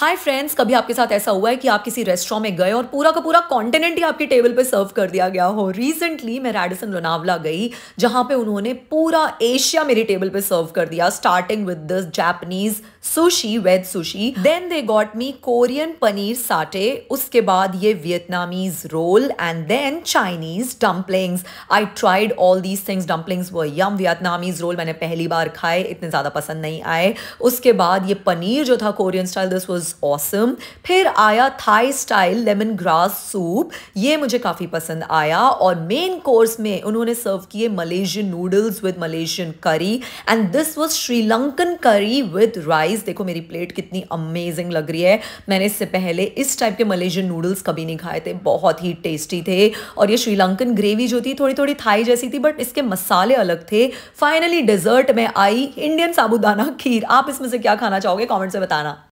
hi friends कभी आपके साथ ऐसा हुआ है कि आप किसी रेस्टोरेंट में गए और पूरा का पूरा कॉन्टिनेंट ही आपके टेबल पे सर्व कर दिया गया हो रिसेंटली मैं रेडिसन लोनावला गई जहां पे उन्होंने पूरा एशिया मेरी टेबल पे सर्व कर दिया starting with this Japanese sushi veg sushi then they got me Korean paneer satay उसके बाद ये Vietnamese roll and then Chinese dumplings I tried all these things dumplings वो यम वियतनामीज रोल मैंने पहली बार खाए इतने ज़्यादा पसंद नहीं आए उसके बाद ये पनीर जो था Korean style this was awesome फिर आया Thai style lemon grass soup ये मुझे काफ़ी पसंद आया और मेन कोर्स में उन्होंने सर्व किए Malaysian noodles with Malaysian curry and this was Sri Lankan curry with rice देखो मेरी प्लेट कितनी अमेजिंग लग रही है मैंने इससे पहले इस टाइप के मलेशियन नूडल्स कभी नहीं खाए थे बहुत ही टेस्टी थे और ये श्रीलंकन ग्रेवी जो थी थोड़ी थोड़ी थाई जैसी थी बट इसके मसाले अलग थे फाइनली डिजर्ट में आई इंडियन साबुदाना खीर आप इसमें से क्या खाना चाहोगे कमेंट से बताना